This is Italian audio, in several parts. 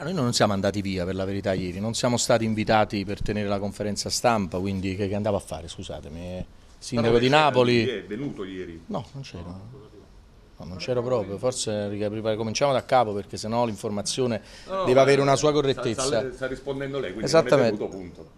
Ah, noi non siamo andati via per la verità ieri, non siamo stati invitati per tenere la conferenza stampa, quindi che, che andava a fare, scusatemi, eh. sindaco no, di Napoli... È venuto ieri? No, non c'era. No, non c'era proprio, forse ricominciamo da capo perché sennò l'informazione no, deve avere eh, una sua correttezza. Sta, sta, sta rispondendo lei, quindi non è punto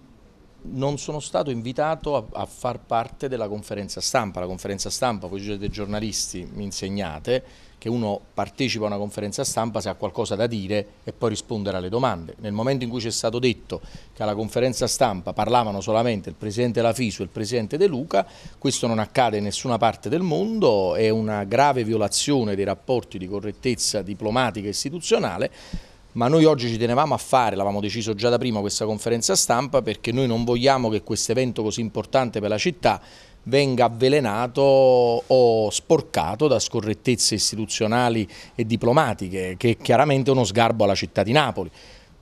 non sono stato invitato a, a, far parte della conferenza stampa. La conferenza stampa, voi siete giornalisti, mi insegnate che uno partecipa a una conferenza stampa se ha qualcosa da dire e poi rispondere alle domande. Nel momento in cui ci è stato detto che alla conferenza stampa parlavano solamente il Presidente Lafiso e il Presidente De Luca, questo non accade in nessuna parte del mondo, è una grave violazione dei rapporti di correttezza diplomatica e istituzionale ma noi oggi ci tenevamo a fare, l'avevamo deciso già da prima questa conferenza stampa perché noi non vogliamo che questo evento così importante per la città venga avvelenato o sporcato da scorrettezze istituzionali e diplomatiche che è chiaramente uno sgarbo alla città di Napoli.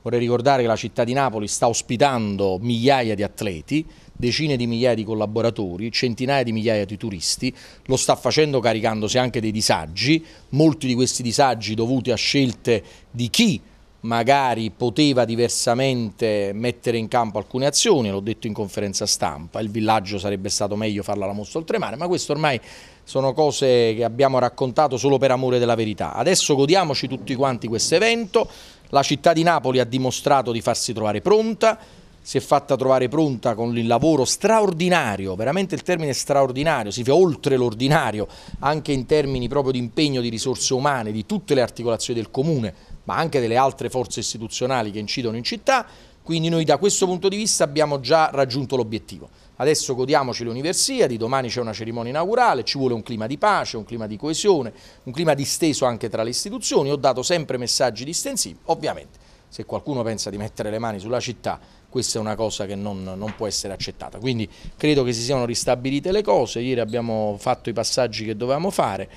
Vorrei ricordare che la città di Napoli sta ospitando migliaia di atleti, decine di migliaia di collaboratori, centinaia di migliaia di turisti, lo sta facendo caricandosi anche dei disagi, molti di questi disagi dovuti a scelte di chi magari poteva diversamente mettere in campo alcune azioni, l'ho detto in conferenza stampa, il villaggio sarebbe stato meglio farla alla mossa oltremare, ma questo ormai sono cose che abbiamo raccontato solo per amore della verità. Adesso godiamoci tutti quanti questo evento, la città di Napoli ha dimostrato di farsi trovare pronta, si è fatta trovare pronta con il lavoro straordinario, veramente il termine straordinario, si fa oltre l'ordinario, anche in termini proprio di impegno di risorse umane, di tutte le articolazioni del comune, ma anche delle altre forze istituzionali che incidono in città, quindi noi da questo punto di vista abbiamo già raggiunto l'obiettivo. Adesso godiamoci l'Universiadi, domani c'è una cerimonia inaugurale, ci vuole un clima di pace, un clima di coesione, un clima disteso anche tra le istituzioni, ho dato sempre messaggi distensivi, ovviamente se qualcuno pensa di mettere le mani sulla città questa è una cosa che non, non, può essere accettata. Quindi credo che si siano ristabilite le cose, ieri abbiamo fatto i passaggi che dovevamo fare,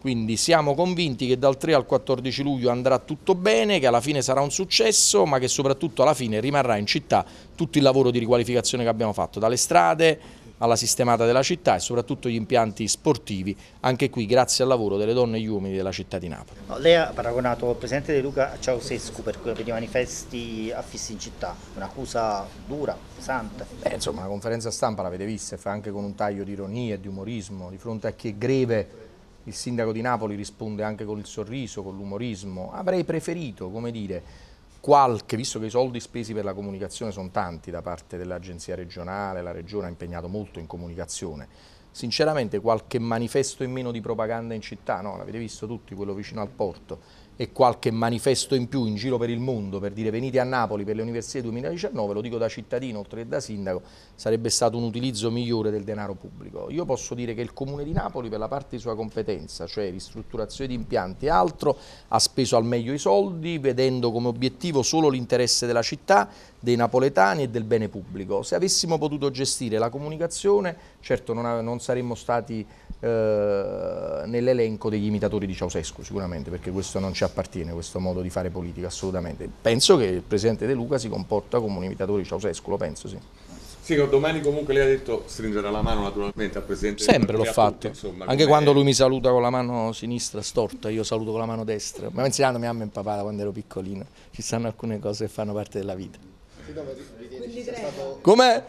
quindi siamo convinti che dal 3 al 14 luglio andrà tutto bene, che alla fine sarà un successo, ma che soprattutto alla fine rimarrà in città tutto il lavoro di riqualificazione che abbiamo fatto, dalle strade alla sistemata della città e soprattutto gli impianti sportivi, anche qui grazie al lavoro delle donne e gli uomini della città di Napoli. Lei ha paragonato il Presidente De Luca a Ceausescu per, per i manifesti affissi in città, un'accusa dura, pesante. Beh, insomma la conferenza stampa l'avete vista, fa anche con un taglio di ironia e di umorismo, di fronte a chi è greve il sindaco di Napoli risponde anche con il sorriso, con l'umorismo. Avrei preferito, come dire, qualche, visto che i soldi spesi per la comunicazione sono tanti da parte dell'agenzia regionale, la regione ha impegnato molto in comunicazione, sinceramente qualche manifesto in meno di propaganda in città, no? L'avete visto tutti, quello vicino al porto, e qualche manifesto in più in giro per il mondo per dire venite a Napoli per le università 2019, lo dico da cittadino oltre che da sindaco, sarebbe stato un utilizzo migliore del denaro pubblico. Io posso dire che il Comune di Napoli per la parte di sua competenza, cioè ristrutturazione di impianti e altro, ha speso al meglio i soldi vedendo come obiettivo solo l'interesse della città, dei napoletani e del bene pubblico. Se avessimo potuto gestire la comunicazione, certo non, non saremmo stati eh, nell'elenco degli imitatori di Ceausescu sicuramente, perché questo non ci appartiene, questo modo di fare politica assolutamente. Penso che il Presidente De Luca si comporta come un imitatore di Ceausescu, lo penso sì. Sì, domani comunque lei ha detto stringerà la mano naturalmente al Presidente. Sempre l'ho fatto, insomma, anche quando lui mi saluta con la mano sinistra storta, io saluto con la mano destra. Mi ha pensavano mia mamma e papà quando ero piccolino, ci stanno alcune cose che fanno parte della vita. Com'è?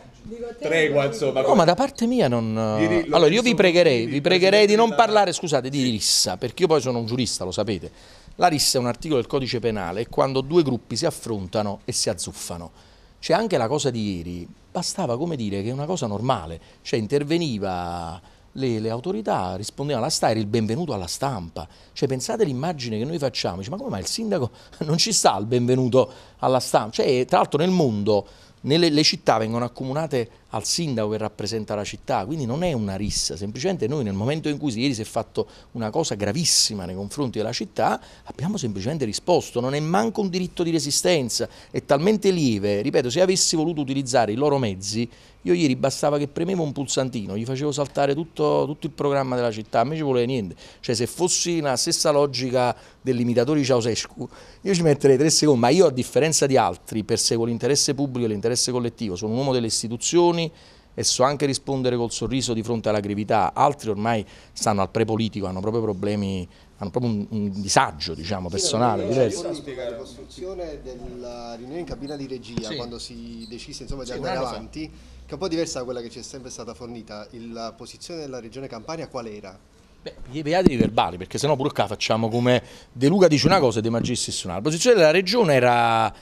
tregua, insomma. No, ma da parte mia non... Eh, allora, io vi pregherei, vi pregherei di non parlare, scusate, di rissa, perché io poi sono un giurista, lo sapete. La rissa è un articolo del codice penale, è quando due gruppi si affrontano e si azzuffano. C'è cioè, anche la cosa di ieri, bastava come dire che è una cosa normale, cioè interveniva le, le autorità, rispondevano alla STA, era il benvenuto alla stampa. Cioè pensate all'immagine che noi facciamo, dice, ma come mai il sindaco non ci sta il benvenuto alla stampa? Cioè, tra l'altro nel mondo nelle città vengono accomunate al sindaco che rappresenta la città, quindi non è una rissa, semplicemente noi nel momento in cui ieri si è fatto una cosa gravissima nei confronti della città, abbiamo semplicemente risposto, non è manco un diritto di resistenza, è talmente lieve, ripeto, se avessi voluto utilizzare i loro mezzi, io ieri bastava che premevo un pulsantino, gli facevo saltare tutto, tutto il programma della città, a me ci voleva niente, cioè se fossi la stessa logica dell'imitatore di Ceausescu, io ci metterei tre secondi, ma io a differenza di altri perseguo l'interesse pubblico e l'interesse collettivo, sono un uomo delle istituzioni, questioni e so anche rispondere col sorriso di fronte alla gravità, altri ormai stanno al prepolitico, hanno proprio problemi, hanno proprio un, un disagio diciamo, personale sì, diverso. La costruzione della riunione in cabina di regia, sì. quando si decise insomma, di sì, andare avanti, che è un po' diversa da quella che ci è sempre stata fornita, la posizione della regione Campania qual era? Beh, i verbali, perché sennò pure qua facciamo come De Luca dice una cosa e De Magistris un'altra. La posizione della regione era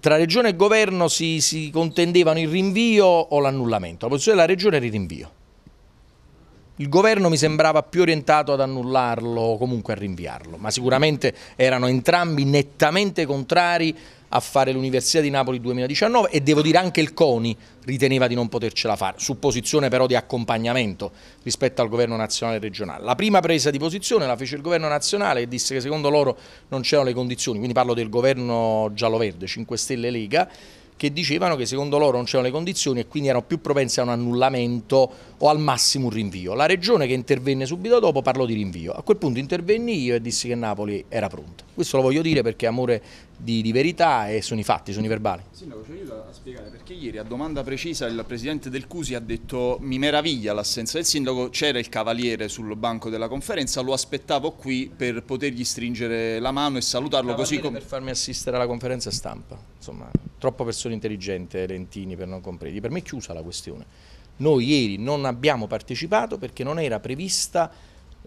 tra Regione e Governo si, si contendevano il rinvio o l'annullamento, la posizione della Regione era il rinvio. Il governo mi sembrava più orientato ad annullarlo o comunque a rinviarlo, ma sicuramente erano entrambi nettamente contrari a fare l'Università di Napoli 2019 e devo dire anche il CONI riteneva di non potercela fare, su posizione però di accompagnamento rispetto al governo nazionale e regionale. La prima presa di posizione la fece il governo nazionale e disse che secondo loro non c'erano le condizioni, quindi parlo del governo giallo-verde, 5 Stelle Lega, che dicevano che secondo loro non c'erano le condizioni e quindi erano più propensi a un annullamento o al massimo un rinvio. La regione che intervenne subito dopo parlò di rinvio. A quel punto intervenni io e dissi che Napoli era pronta. Questo lo voglio dire perché amore di, di, verità e sono i fatti, sono i verbali. Sindaco, ci aiuta a spiegare perché ieri a domanda precisa il presidente del Cusi ha detto mi meraviglia l'assenza del sindaco, c'era il cavaliere sul banco della conferenza, lo aspettavo qui per potergli stringere la mano e salutarlo così come... Per farmi assistere alla conferenza stampa, insomma, troppo persone intelligenti, Lentini per non comprendere, per me è chiusa la questione. Noi ieri non abbiamo partecipato perché non era prevista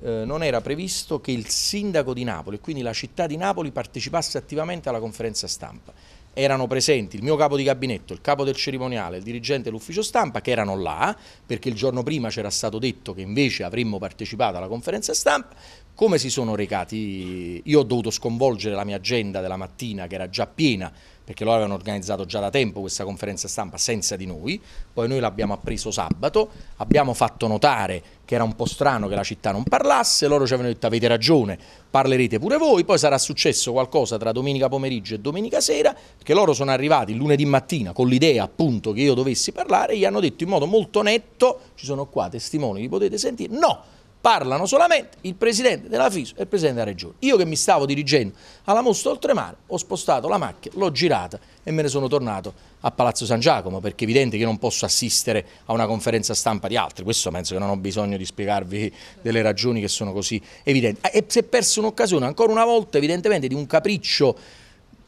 eh, non era previsto che il sindaco di Napoli, quindi la città di Napoli, partecipasse attivamente alla conferenza stampa. Erano presenti il mio capo di gabinetto, il capo del cerimoniale, il dirigente dell'ufficio stampa che erano là perché il giorno prima c'era stato detto che invece avremmo partecipato alla conferenza stampa. Come si sono recati? Io ho dovuto sconvolgere la mia agenda della mattina che era già piena perché loro avevano organizzato già da tempo questa conferenza stampa senza di noi, poi noi l'abbiamo appreso sabato, abbiamo fatto notare che era un po' strano che la città non parlasse, loro ci avevano detto avete ragione, parlerete pure voi, poi sarà successo qualcosa tra domenica pomeriggio e domenica sera, perché loro sono arrivati lunedì mattina con l'idea appunto che io dovessi parlare e gli hanno detto in modo molto netto, ci sono qua testimoni, li potete sentire, no! parlano solamente il presidente della FISO e il presidente della regione. Io che mi stavo dirigendo alla mostra oltremare, ho spostato la macchina, l'ho girata e me ne sono tornato a Palazzo San Giacomo, perché è evidente che io non posso assistere a una conferenza stampa di altri, questo penso che non ho bisogno di spiegarvi delle ragioni che sono così evidenti. Ah, e si è persa un'occasione, ancora una volta evidentemente, di un capriccio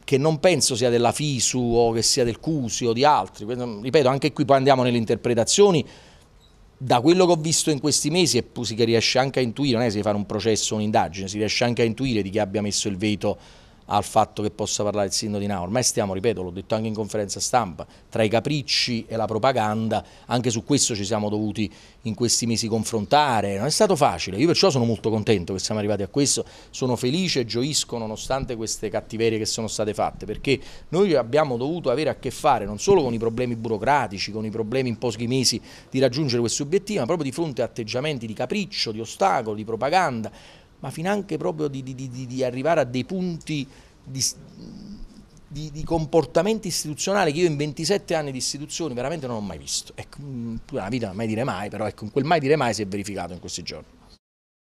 che non penso sia della FISU o che sia del CUSI o di altri, ripeto anche qui poi andiamo nelle interpretazioni, da quello che ho visto in questi mesi, e si riesce anche a intuire, non è se fare un processo, un'indagine, si riesce anche a intuire di chi abbia messo il veto al fatto che possa parlare il sindaco di Napoli, ormai stiamo, ripeto, l'ho detto anche in conferenza stampa, tra i capricci e la propaganda, anche su questo ci siamo dovuti in questi mesi confrontare, non è stato facile, io perciò sono molto contento che siamo arrivati a questo, sono felice e gioisco nonostante queste cattiverie che sono state fatte, perché noi abbiamo dovuto avere a che fare non solo con i problemi burocratici, con i problemi in pochi mesi di raggiungere questi obiettivi, ma proprio di fronte a atteggiamenti di capriccio, di ostacolo, di propaganda, ma finanche proprio di, di, di, di arrivare a dei punti di, comportamento istituzionale che io in 27 anni di istituzioni veramente non ho mai visto. Ecco, mm, la vita mai dire mai, però ecco, quel mai dire mai si è verificato in questi giorni.